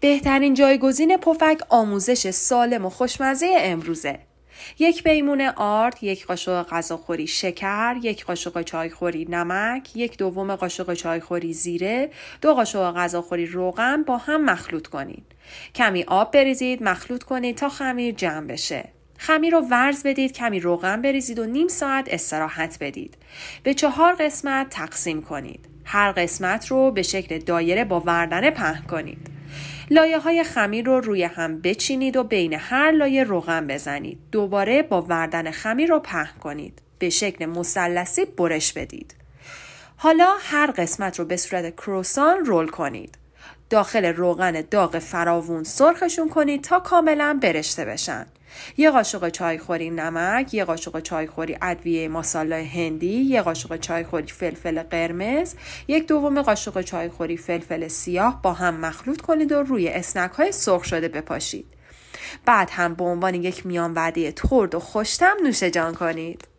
بهترین جایگزین پفک آموزش سالم و خوشمزه امروزه. یک پیمون آرد، یک قاشق غذاخوری شکر، یک قاشق چایخوری نمک، یک دوم قاشق چایخوری زیره، دو قاشق غذاخوری روغن با هم مخلوط کنید. کمی آب بریزید، مخلوط کنید تا خمیر جمع بشه. خمیر رو ورز بدید کمی روغن بریزید و نیم ساعت استراحت بدید به چهار قسمت تقسیم کنید هر قسمت رو به شکل دایره با وردنه پهن کنید لایه های خمیر رو روی هم بچینید و بین هر لایه روغن بزنید. دوباره با وردن خمیر رو پهن کنید. به شکل مثلثی برش بدید. حالا هر قسمت رو به صورت کروسان رول کنید. داخل روغن داغ فراوون سرخشون کنید تا کاملا برشته بشن. یه قاشق چایخوری نمک یه قاشق چایخوری ادویه ماسالا هندی یه قاشق چایخوری فلفل قرمز یک دوم قاشق چایخوری فلفل سیاه با هم مخلوط کنید و روی اسنک های سرخ شده بپاشید بعد هم به عنوان یک میان وعده ترد و خوشتم نوشه جان کنید